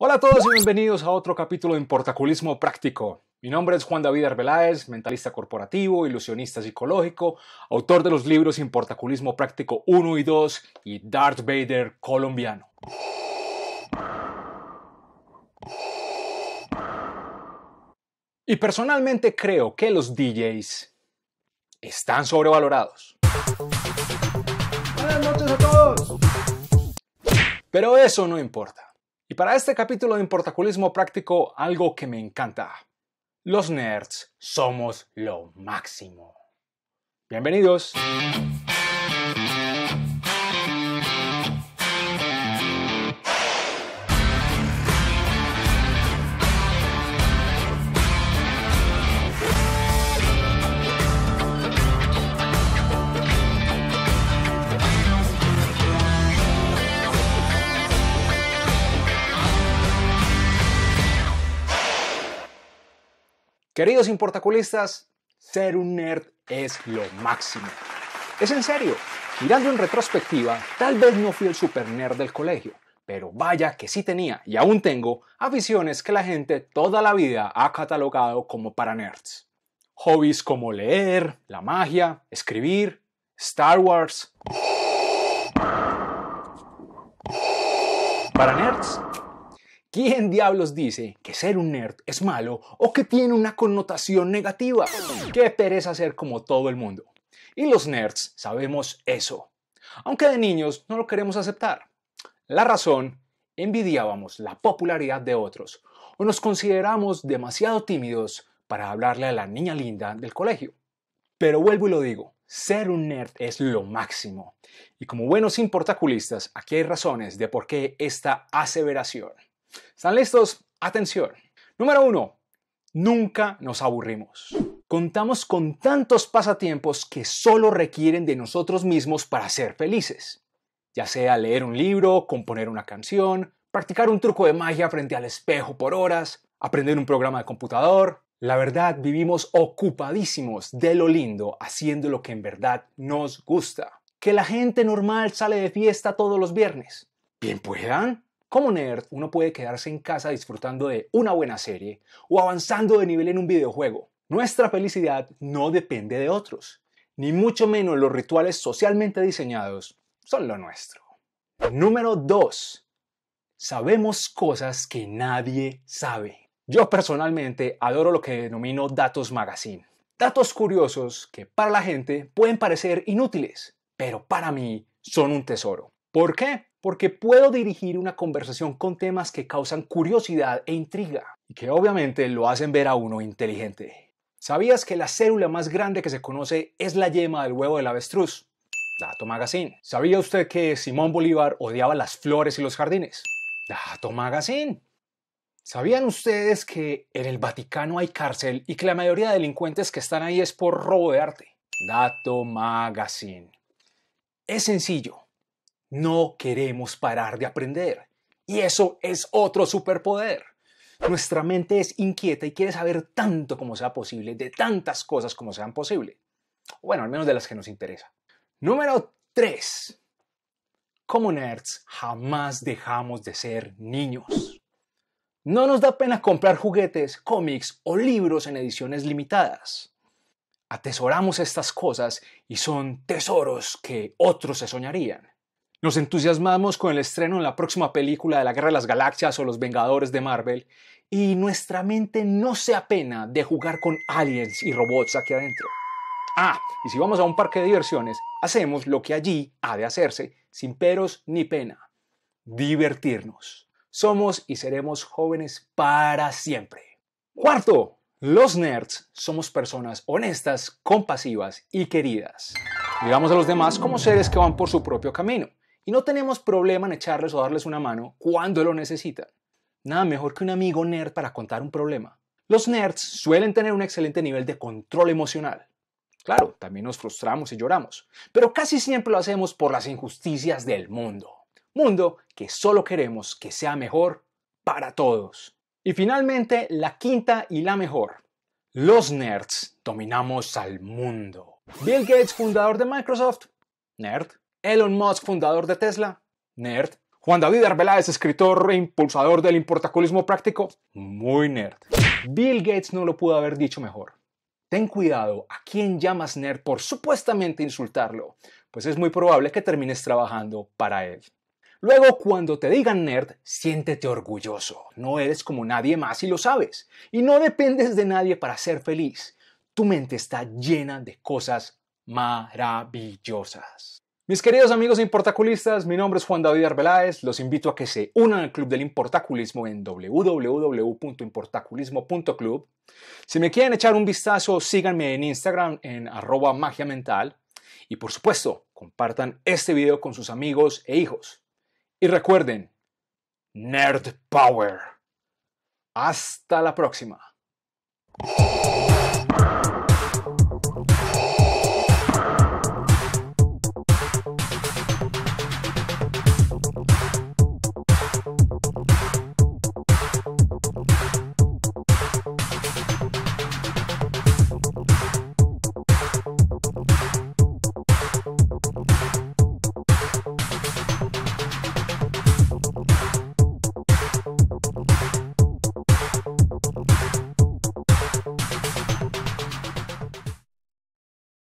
Hola a todos y bienvenidos a otro capítulo de Importaculismo Práctico. Mi nombre es Juan David Arbeláez, mentalista corporativo, ilusionista psicológico, autor de los libros Importaculismo Práctico 1 y 2 y Darth Vader colombiano. Y personalmente creo que los DJs están sobrevalorados. Buenas noches a todos. Pero eso no importa. Y para este capítulo de Importaculismo Práctico, algo que me encanta. Los nerds somos lo máximo. Bienvenidos. Queridos importaculistas, ser un nerd es lo máximo. Es en serio, mirando en retrospectiva, tal vez no fui el super nerd del colegio, pero vaya que sí tenía y aún tengo aficiones que la gente toda la vida ha catalogado como para nerds. Hobbies como leer, la magia, escribir, Star Wars. Para nerds, ¿Quién diablos dice que ser un nerd es malo o que tiene una connotación negativa? Qué pereza ser como todo el mundo. Y los nerds sabemos eso. Aunque de niños no lo queremos aceptar. La razón, envidiábamos la popularidad de otros o nos consideramos demasiado tímidos para hablarle a la niña linda del colegio. Pero vuelvo y lo digo, ser un nerd es lo máximo. Y como buenos importaculistas, aquí hay razones de por qué esta aseveración. ¿Están listos? Atención. Número uno, nunca nos aburrimos. Contamos con tantos pasatiempos que solo requieren de nosotros mismos para ser felices. Ya sea leer un libro, componer una canción, practicar un truco de magia frente al espejo por horas, aprender un programa de computador. La verdad, vivimos ocupadísimos de lo lindo haciendo lo que en verdad nos gusta. Que la gente normal sale de fiesta todos los viernes. Bien puedan, como nerd, uno puede quedarse en casa disfrutando de una buena serie o avanzando de nivel en un videojuego. Nuestra felicidad no depende de otros, ni mucho menos los rituales socialmente diseñados son lo nuestro. Número 2. Sabemos cosas que nadie sabe. Yo personalmente adoro lo que denomino Datos Magazine. Datos curiosos que para la gente pueden parecer inútiles, pero para mí son un tesoro. ¿Por qué? porque puedo dirigir una conversación con temas que causan curiosidad e intriga y que obviamente lo hacen ver a uno inteligente. ¿Sabías que la célula más grande que se conoce es la yema del huevo del avestruz? Dato Magazine. ¿Sabía usted que Simón Bolívar odiaba las flores y los jardines? Dato Magazine. ¿Sabían ustedes que en el Vaticano hay cárcel y que la mayoría de delincuentes que están ahí es por robo de arte? Dato Magazine. Es sencillo. No queremos parar de aprender. Y eso es otro superpoder. Nuestra mente es inquieta y quiere saber tanto como sea posible, de tantas cosas como sean posible. Bueno, al menos de las que nos interesa. Número 3. Como nerds, jamás dejamos de ser niños. No nos da pena comprar juguetes, cómics o libros en ediciones limitadas. Atesoramos estas cosas y son tesoros que otros se soñarían. Nos entusiasmamos con el estreno en la próxima película de la Guerra de las Galaxias o Los Vengadores de Marvel y nuestra mente no se apena de jugar con aliens y robots aquí adentro. Ah, y si vamos a un parque de diversiones, hacemos lo que allí ha de hacerse, sin peros ni pena. Divertirnos. Somos y seremos jóvenes para siempre. Cuarto, los nerds somos personas honestas, compasivas y queridas. Digamos a los demás como seres que van por su propio camino y no tenemos problema en echarles o darles una mano cuando lo necesitan. Nada mejor que un amigo nerd para contar un problema. Los nerds suelen tener un excelente nivel de control emocional. Claro, también nos frustramos y lloramos, pero casi siempre lo hacemos por las injusticias del mundo. Mundo que solo queremos que sea mejor para todos. Y finalmente, la quinta y la mejor. Los nerds dominamos al mundo. Bill Gates, fundador de Microsoft, nerd. Elon Musk, fundador de Tesla, nerd. Juan David Arbeláez, escritor e impulsador del importaculismo práctico, muy nerd. Bill Gates no lo pudo haber dicho mejor. Ten cuidado a quien llamas nerd por supuestamente insultarlo, pues es muy probable que termines trabajando para él. Luego, cuando te digan nerd, siéntete orgulloso. No eres como nadie más y lo sabes. Y no dependes de nadie para ser feliz. Tu mente está llena de cosas maravillosas. Mis queridos amigos importaculistas, mi nombre es Juan David Arbeláez. Los invito a que se unan al Club del Importaculismo en www.importaculismo.club. Si me quieren echar un vistazo, síganme en Instagram en arroba magia mental. Y por supuesto, compartan este video con sus amigos e hijos. Y recuerden, Nerd Power. Hasta la próxima.